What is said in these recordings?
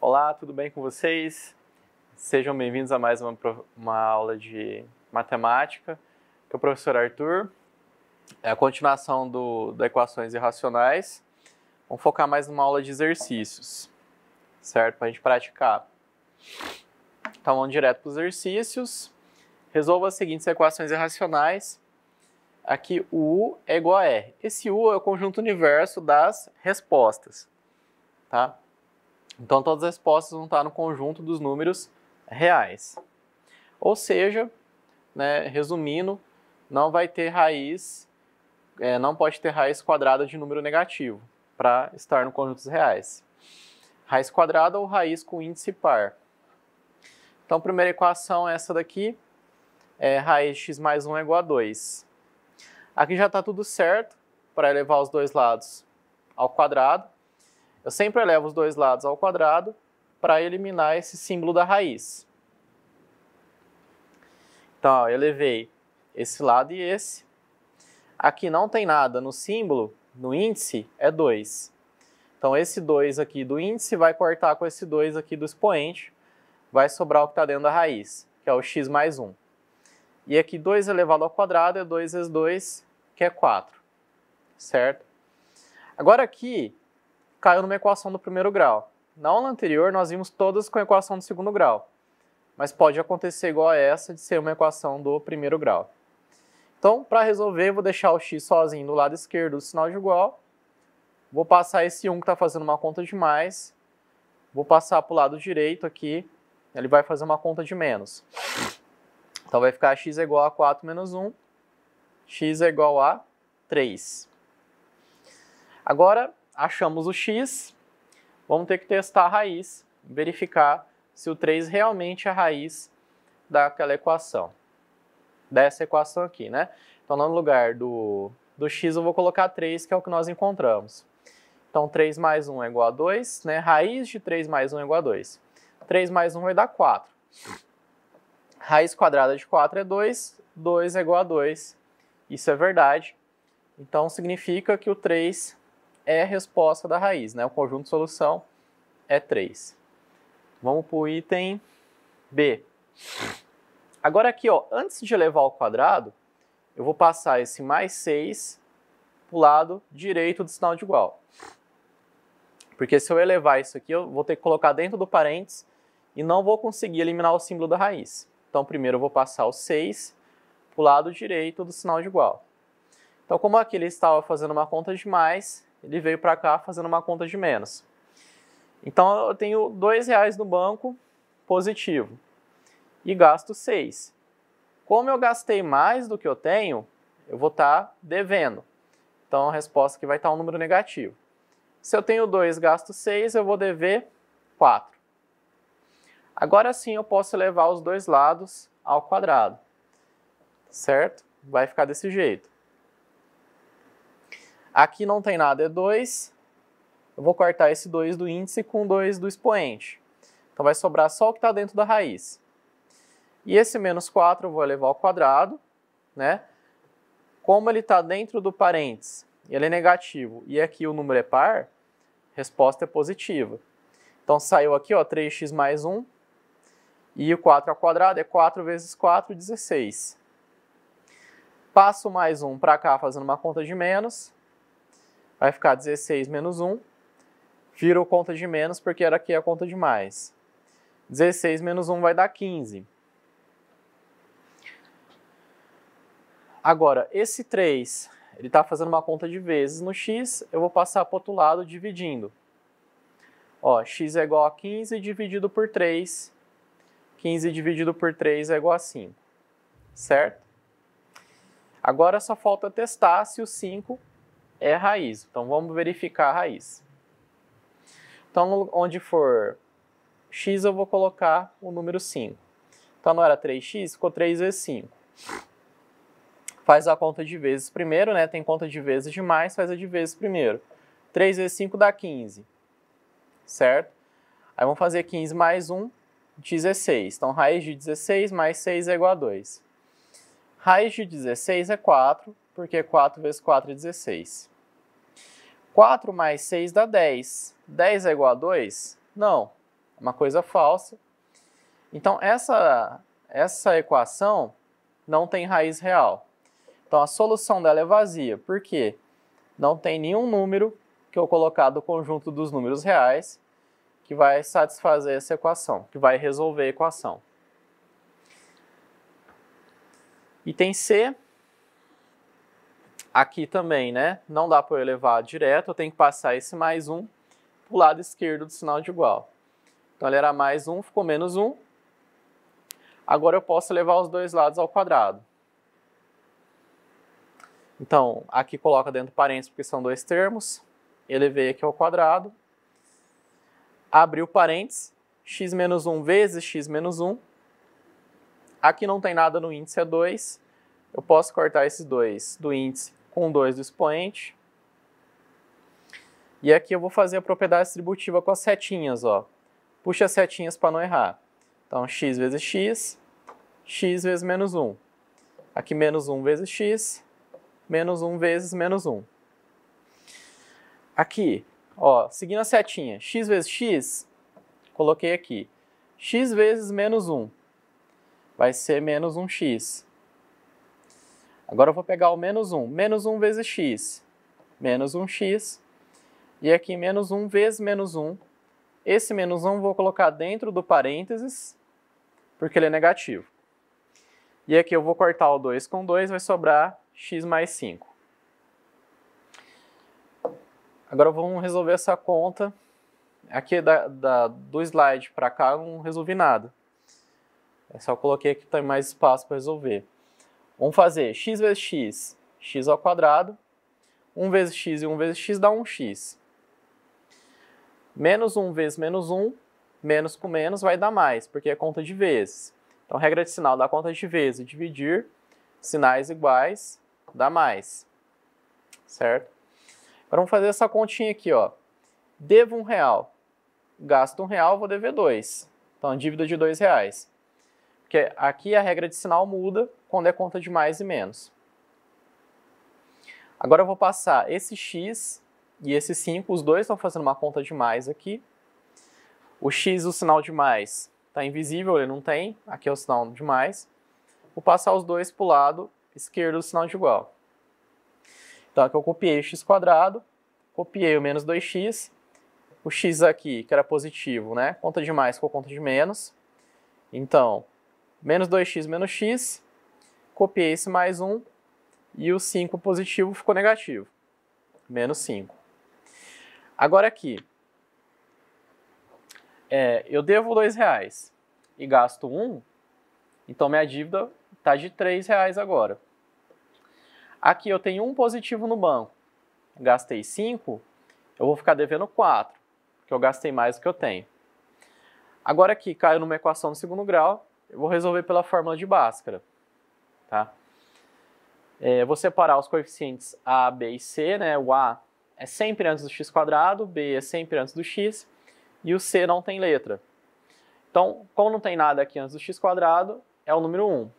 Olá, tudo bem com vocês? Sejam bem-vindos a mais uma, uma aula de matemática com é o professor Arthur. É a continuação do, da equações irracionais. Vamos focar mais numa aula de exercícios, certo? Para a gente praticar. Então vamos direto para os exercícios. Resolva as seguintes equações irracionais. Aqui o U é igual a R. Esse U é o conjunto universo das respostas, tá? Então, todas as respostas vão estar no conjunto dos números reais. Ou seja, né, resumindo, não vai ter raiz, é, não pode ter raiz quadrada de número negativo para estar no conjunto dos reais. Raiz quadrada ou raiz com índice par. Então, a primeira equação é essa daqui, é raiz de x mais 1 é igual a 2. Aqui já está tudo certo para elevar os dois lados ao quadrado. Eu sempre elevo os dois lados ao quadrado para eliminar esse símbolo da raiz. Então, ó, eu elevei esse lado e esse. Aqui não tem nada no símbolo, no índice, é 2. Então, esse 2 aqui do índice vai cortar com esse 2 aqui do expoente, vai sobrar o que está dentro da raiz, que é o x mais 1. E aqui 2 elevado ao quadrado é 2 vezes 2, que é 4, certo? Agora aqui, caiu numa equação do primeiro grau. Na aula anterior, nós vimos todas com equação do segundo grau, mas pode acontecer igual a essa de ser uma equação do primeiro grau. Então, para resolver, vou deixar o x sozinho do lado esquerdo do sinal de igual, vou passar esse 1 que está fazendo uma conta de mais, vou passar para o lado direito aqui, ele vai fazer uma conta de menos. Então, vai ficar x é igual a 4 menos 1, x é igual a 3. Agora, achamos o x, vamos ter que testar a raiz, verificar se o 3 realmente é a raiz daquela equação, dessa equação aqui, né? Então, no lugar do, do x, eu vou colocar 3, que é o que nós encontramos. Então, 3 mais 1 é igual a 2, né? Raiz de 3 mais 1 é igual a 2. 3 mais 1 vai dar 4. Raiz quadrada de 4 é 2, 2 é igual a 2. Isso é verdade. Então, significa que o 3 é a resposta da raiz, né? O conjunto de solução é 3. Vamos para o item B. Agora aqui, ó, antes de levar ao quadrado, eu vou passar esse mais 6 para o lado direito do sinal de igual. Porque se eu elevar isso aqui, eu vou ter que colocar dentro do parênteses e não vou conseguir eliminar o símbolo da raiz. Então, primeiro eu vou passar o 6 para o lado direito do sinal de igual. Então, como aqui ele estava fazendo uma conta de mais, ele veio para cá fazendo uma conta de menos. Então eu tenho dois reais no banco positivo e gasto 6. Como eu gastei mais do que eu tenho, eu vou estar tá devendo. Então a resposta que vai estar tá um número negativo. Se eu tenho 2, gasto 6, eu vou dever 4. Agora sim eu posso levar os dois lados ao quadrado, certo? Vai ficar desse jeito. Aqui não tem nada, é 2. Eu vou cortar esse 2 do índice com 2 do expoente. Então vai sobrar só o que está dentro da raiz. E esse menos 4 eu vou elevar ao quadrado, né? Como ele está dentro do parênteses, ele é negativo, e aqui o número é par, resposta é positiva. Então saiu aqui, ó, 3x mais 1, e o 4 ao quadrado é 4 vezes 4, 16. Passo mais 1 para cá fazendo uma conta de menos, vai ficar 16 menos 1, viro conta de menos porque era aqui a conta de mais. 16 menos 1 vai dar 15. Agora, esse 3, ele está fazendo uma conta de vezes no x, eu vou passar para o outro lado dividindo. Ó, x é igual a 15 dividido por 3. 15 dividido por 3 é igual a 5, certo? Agora só falta testar se o 5 é raiz. Então vamos verificar a raiz. Então onde for x eu vou colocar o número 5. Então não era 3x, ficou 3 vezes 5. Faz a conta de vezes primeiro, né? Tem conta de vezes de mais, faz a de vezes primeiro. 3 vezes 5 dá 15, certo? Aí vamos fazer 15 mais 1, 16. Então raiz de 16 mais 6 é igual a 2. Raiz de 16 é 4, porque 4 vezes 4 é 16. 4 mais 6 dá 10. 10 é igual a 2? Não, é uma coisa falsa. Então, essa, essa equação não tem raiz real. Então, a solução dela é vazia, porque não tem nenhum número que eu colocar do conjunto dos números reais que vai satisfazer essa equação, que vai resolver a equação. Item C, Aqui também, né? Não dá para eu elevar direto, eu tenho que passar esse mais um para o lado esquerdo do sinal de igual. Então ele era mais um, ficou menos um. Agora eu posso levar os dois lados ao quadrado. Então, aqui coloca dentro parênteses porque são dois termos. Elevei aqui ao quadrado. abri o parênteses. x menos 1 vezes x menos 1. Aqui não tem nada no índice, é 2. Eu posso cortar esses dois do índice com 2 do expoente. E aqui eu vou fazer a propriedade distributiva com as setinhas, ó. Puxa as setinhas para não errar. Então, x vezes x, x vezes menos 1. Aqui, menos 1 vezes x, menos 1 vezes menos 1. Aqui, ó, seguindo a setinha, x vezes x, coloquei aqui. x vezes menos 1 vai ser menos 1x. Agora eu vou pegar o menos 1. Menos 1 vezes x, menos 1x. E aqui menos 1 vezes menos 1. Esse menos 1 eu vou colocar dentro do parênteses, porque ele é negativo. E aqui eu vou cortar o 2 com 2, vai sobrar x mais 5. Agora vamos resolver essa conta. Aqui da, da do slide para cá eu não resolvi nada. Eu é só coloquei aqui que tem mais espaço para resolver. Vamos fazer x vezes x, x ao quadrado. 1 vezes x e 1 vezes x dá 1x. Menos 1 vezes menos 1, menos com menos vai dar mais, porque é conta de vezes. Então, regra de sinal da conta de vezes, dividir sinais iguais, dá mais. Certo? Agora vamos fazer essa continha aqui, ó. Devo um real, gasto um real, vou dever dois. Então, dívida de dois reais. Porque aqui a regra de sinal muda, quando é conta de mais e menos. Agora eu vou passar esse x e esse 5, os dois estão fazendo uma conta de mais aqui. O x, o sinal de mais, está invisível, ele não tem, aqui é o sinal de mais. Vou passar os dois para o lado esquerdo do sinal de igual. Então aqui eu copiei o x quadrado, copiei o menos 2x, o x aqui, que era positivo, né? Conta de mais com conta de menos. Então, menos 2x menos x, copiei esse mais 1 e o 5 positivo ficou negativo, menos 5. Agora aqui, é, eu devo 2 reais e gasto 1, um, então minha dívida está de 3 reais agora. Aqui eu tenho um positivo no banco, gastei 5, eu vou ficar devendo 4, porque eu gastei mais do que eu tenho. Agora aqui, caiu numa equação de segundo grau, eu vou resolver pela fórmula de Bhaskara. Tá? É, vou separar os coeficientes A, B e C. Né? O A é sempre antes do x quadrado, B é sempre antes do x e o C não tem letra. Então, como não tem nada aqui antes do x quadrado, é o número 1.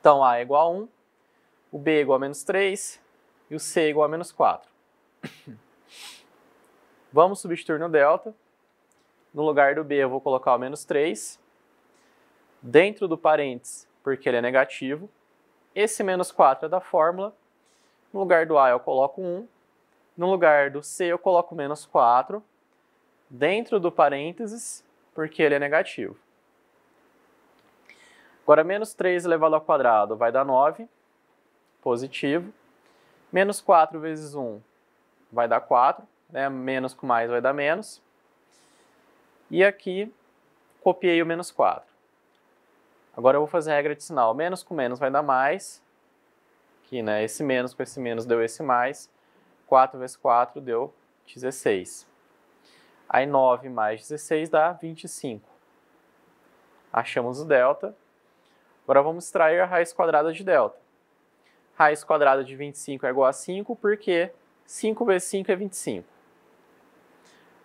Então, A é igual a 1, o B é igual a menos 3 e o C é igual a menos 4. Vamos substituir no delta. No lugar do B eu vou colocar o menos 3. Dentro do parênteses porque ele é negativo. Esse menos 4 é da fórmula. No lugar do A eu coloco 1. No lugar do C eu coloco menos 4 dentro do parênteses, porque ele é negativo. Agora, menos 3 elevado ao quadrado vai dar 9, positivo. Menos 4 vezes 1 vai dar 4, né? menos com mais vai dar menos. E aqui, copiei o menos 4. Agora eu vou fazer a regra de sinal. Menos com menos vai dar mais. Aqui, né? Esse menos com esse menos deu esse mais. 4 vezes 4 deu 16. Aí 9 mais 16 dá 25. Achamos o delta. Agora vamos extrair a raiz quadrada de delta. Raiz quadrada de 25 é igual a 5, porque 5 vezes 5 é 25.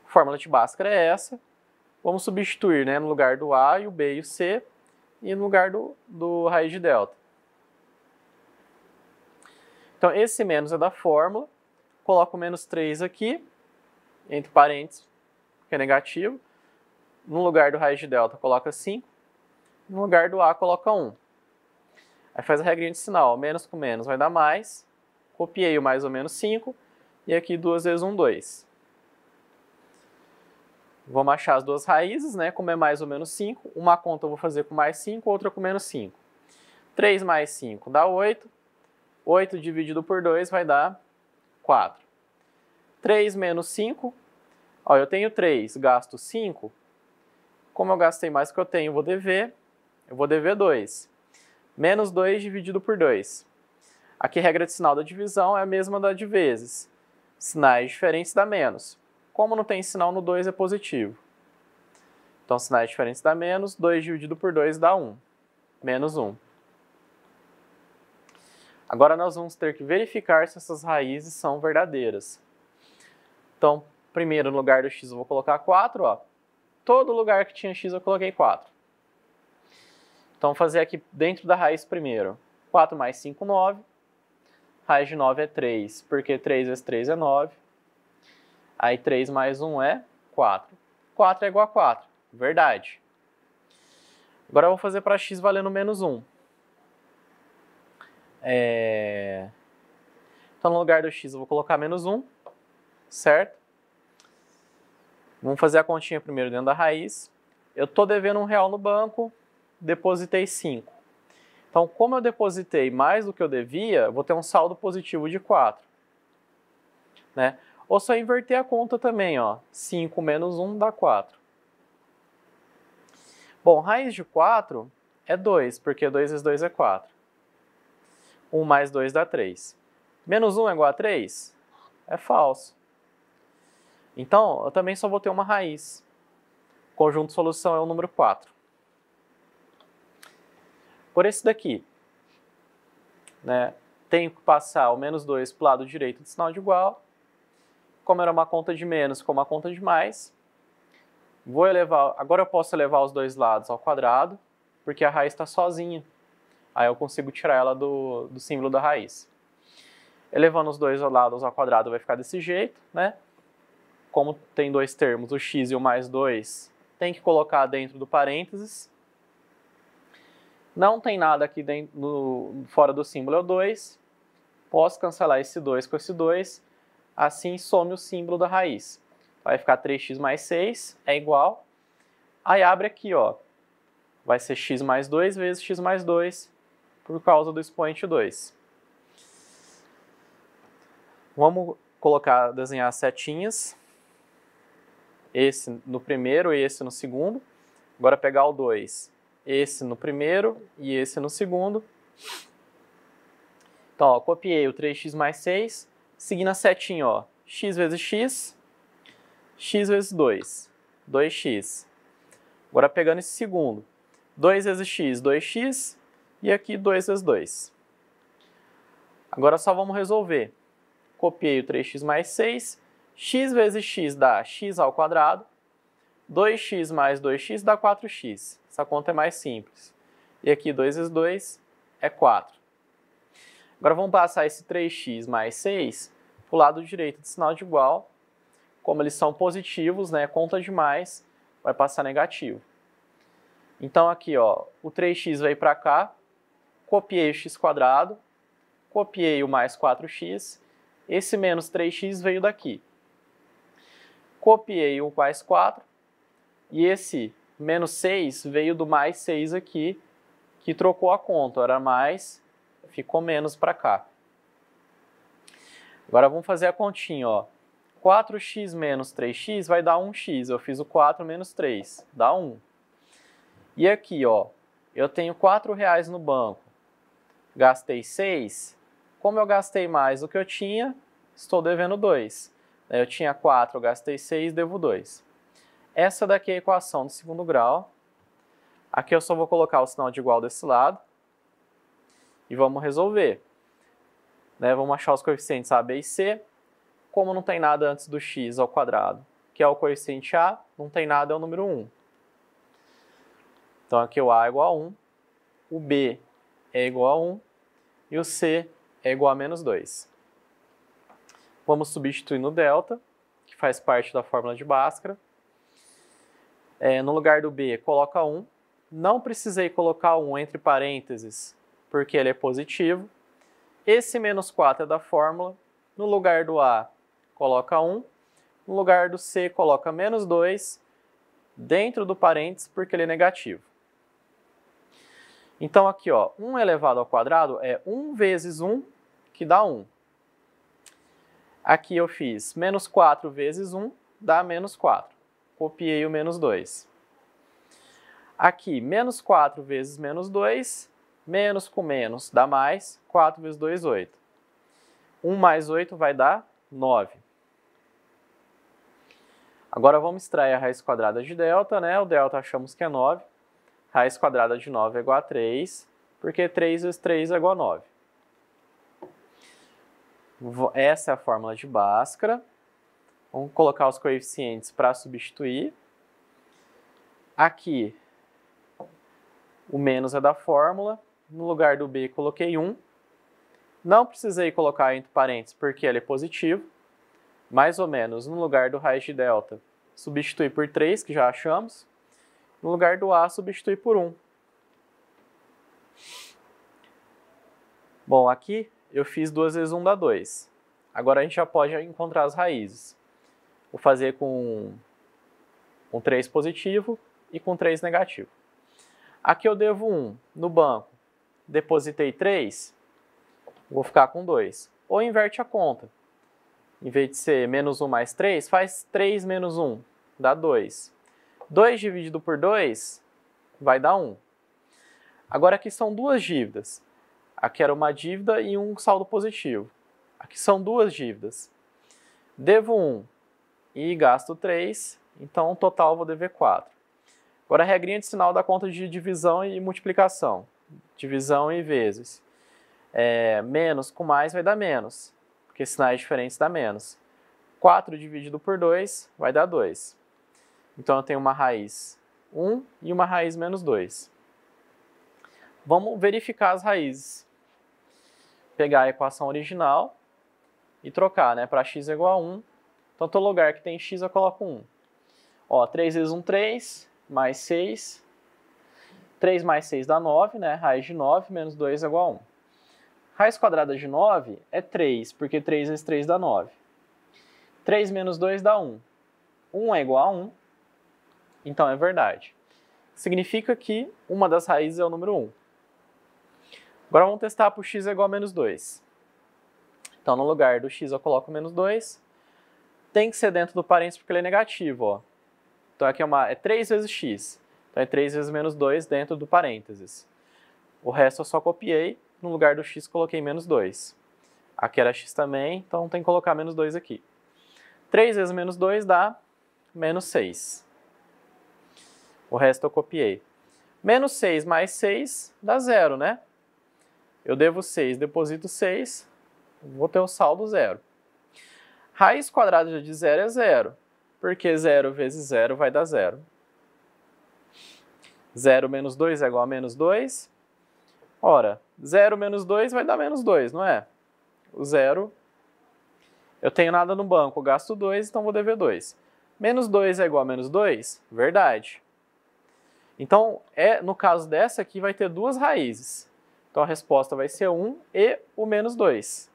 A fórmula de Bhaskara é essa. Vamos substituir né, no lugar do A e o B e o C e no lugar do, do raiz de delta. Então, esse menos é da fórmula. Coloco menos 3 aqui, entre parênteses, que é negativo. No lugar do raiz de delta, coloca 5. No lugar do A, coloca 1. Aí faz a regrinha de sinal. Menos com menos vai dar mais. Copiei o mais ou menos 5. E aqui 2 vezes um 2. Vamos achar as duas raízes, né? Como é mais ou menos 5, uma conta eu vou fazer com mais 5, outra com menos 5. 3 mais 5 dá 8. 8 dividido por 2 vai dar 4. 3 menos 5. Ó, eu tenho 3, gasto 5. Como eu gastei mais que eu tenho, eu vou dever. Eu vou dever 2. Menos 2 dividido por 2. Aqui a regra de sinal da divisão é a mesma da de vezes. Sinais diferentes dá menos. Como não tem sinal no 2, é positivo. Então, sinais diferentes dá menos, 2 dividido por 2 dá 1, menos 1. Agora, nós vamos ter que verificar se essas raízes são verdadeiras. Então, primeiro, no lugar do x eu vou colocar 4, ó. Todo lugar que tinha x eu coloquei 4. Então, vou fazer aqui dentro da raiz primeiro. 4 mais 5, 9. Raiz de 9 é 3, porque 3 vezes 3 é 9. Aí 3 mais 1 é 4. 4 é igual a 4. Verdade. Agora eu vou fazer para x valendo menos 1. É... Então, no lugar do x, eu vou colocar menos 1, certo? Vamos fazer a continha primeiro dentro da raiz. Eu estou devendo um real no banco, depositei 5. Então, como eu depositei mais do que eu devia, eu vou ter um saldo positivo de 4. Né? Ou só inverter a conta também, ó. 5 menos 1 dá 4. Bom, raiz de 4 é 2, porque 2 vezes 2 é 4. 1 mais 2 dá 3. Menos 1 é igual a 3? É falso. Então, eu também só vou ter uma raiz. O conjunto de solução é o número 4. Por esse daqui, né, tenho que passar o menos 2 para o lado direito do sinal de igual como era uma conta de menos como uma conta de mais, vou elevar, agora eu posso elevar os dois lados ao quadrado, porque a raiz está sozinha. Aí eu consigo tirar ela do, do símbolo da raiz. Elevando os dois lados ao quadrado vai ficar desse jeito, né? Como tem dois termos, o x e o mais 2, tem que colocar dentro do parênteses. Não tem nada aqui dentro, no, fora do símbolo é o 2. Posso cancelar esse 2 com esse 2 assim some o símbolo da raiz. Vai ficar 3x mais 6 é igual. Aí abre aqui, ó. Vai ser x mais 2 vezes x mais 2 por causa do expoente 2. Vamos colocar, desenhar as setinhas. Esse no primeiro e esse no segundo. Agora pegar o 2. Esse no primeiro e esse no segundo. Então, ó, copiei o 3x mais 6 seguindo a setinha, ó, x vezes x, x vezes 2, 2x. Agora pegando esse segundo, 2 vezes x, 2x, e aqui 2 vezes 2. Agora só vamos resolver. Copiei o 3x mais 6, x vezes x dá x ao quadrado, 2x mais 2x dá 4x. Essa conta é mais simples. E aqui 2 vezes 2 é 4. Agora vamos passar esse 3x mais 6 o lado direito de sinal de igual, como eles são positivos, né, conta demais, vai passar negativo. Então aqui, ó, o 3x veio para cá, copiei o x quadrado, copiei o mais 4x, esse menos 3x veio daqui. Copiei o mais 4 e esse menos 6 veio do mais 6 aqui, que trocou a conta, era mais, ficou menos para cá. Agora vamos fazer a continha, ó. 4x menos 3x vai dar 1x. Eu fiz o 4 menos 3, dá 1. E aqui, ó, eu tenho 4 reais no banco. Gastei 6. Como eu gastei mais do que eu tinha, estou devendo 2. Eu tinha 4, eu gastei 6, devo 2. Essa daqui é a equação do segundo grau. Aqui eu só vou colocar o sinal de igual desse lado. E vamos resolver. Né? Vamos achar os coeficientes A, B e C, como não tem nada antes do x ao quadrado, que é o coeficiente A, não tem nada, é o número 1. Então aqui o A é igual a 1, o B é igual a 1 e o C é igual a menos 2. Vamos substituir no delta, que faz parte da fórmula de Bhaskara. É, no lugar do B, coloca 1. Não precisei colocar 1 entre parênteses, porque ele é positivo. Esse menos 4 é da fórmula. No lugar do A, coloca 1. No lugar do C, coloca menos 2 dentro do parênteses, porque ele é negativo. Então, aqui, ó, 1 elevado ao quadrado é 1 vezes 1, que dá 1. Aqui eu fiz menos 4 vezes 1, dá menos 4. Copiei o menos 2. Aqui, menos 4 vezes menos 2 Menos com menos dá mais, 4 vezes 2, 8. 1 mais 8 vai dar 9. Agora vamos extrair a raiz quadrada de delta, né? O delta achamos que é 9. Raiz quadrada de 9 é igual a 3, porque 3 vezes 3 é igual a 9. Essa é a fórmula de Bhaskara. Vamos colocar os coeficientes para substituir. Aqui, o menos é da fórmula, no lugar do B coloquei 1. Não precisei colocar entre parênteses porque ele é positivo. Mais ou menos, no lugar do raiz de delta, substitui por 3, que já achamos. No lugar do A, substitui por 1. Bom, aqui eu fiz 2 vezes 1 dá 2. Agora a gente já pode encontrar as raízes. Vou fazer com, com 3 positivo e com 3 negativo. Aqui eu devo 1 no banco depositei 3, vou ficar com 2. Ou inverte a conta. Em vez de ser menos 1 mais 3, faz 3 menos 1, dá 2. 2 dividido por 2 vai dar 1. Agora aqui são duas dívidas. Aqui era uma dívida e um saldo positivo. Aqui são duas dívidas. Devo 1 e gasto 3, então no total vou dever 4. Agora a regrinha de sinal da conta de divisão e multiplicação divisão em vezes. É, menos com mais vai dar menos, porque sinais diferentes dá menos. 4 dividido por 2 vai dar 2. Então eu tenho uma raiz 1 e uma raiz menos 2. Vamos verificar as raízes. Pegar a equação original e trocar né, para x é igual a 1. Então todo lugar que tem x eu coloco 1. Ó, 3 vezes 1, 3, mais 6, 3 mais 6 dá 9, né? Raiz de 9 menos 2 é igual a 1. Raiz quadrada de 9 é 3, porque 3 vezes 3 dá 9. 3 menos 2 dá 1. 1 é igual a 1, então é verdade. Significa que uma das raízes é o número 1. Agora vamos testar para o x é igual a menos 2. Então, no lugar do x eu coloco menos 2. Tem que ser dentro do parênteses porque ele é negativo. Ó. Então, aqui é, uma, é 3 vezes x. Então é 3 vezes menos 2 dentro do parênteses. O resto eu só copiei, no lugar do x coloquei menos 2. Aqui era x também, então tem que colocar menos 2 aqui. 3 vezes menos 2 dá menos 6. O resto eu copiei. Menos 6 mais 6 dá zero, né? Eu devo 6, deposito 6, vou ter o um saldo zero. Raiz quadrada de zero é zero, porque zero vezes zero vai dar zero. 0 menos 2 é igual a menos 2. Ora, 0 menos 2 vai dar menos 2, não é? O 0, eu tenho nada no banco, gasto 2, então vou dever 2. Menos 2 é igual a menos 2? Verdade. Então, é, no caso dessa aqui, vai ter duas raízes. Então, a resposta vai ser 1 e o menos 2.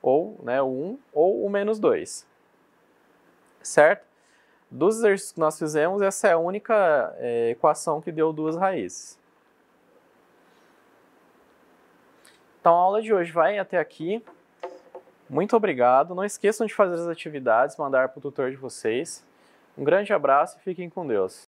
Ou né, o 1 ou o menos 2. Certo? Dos exercícios que nós fizemos, essa é a única é, equação que deu duas raízes. Então a aula de hoje vai até aqui. Muito obrigado. Não esqueçam de fazer as atividades, mandar para o tutor de vocês. Um grande abraço e fiquem com Deus.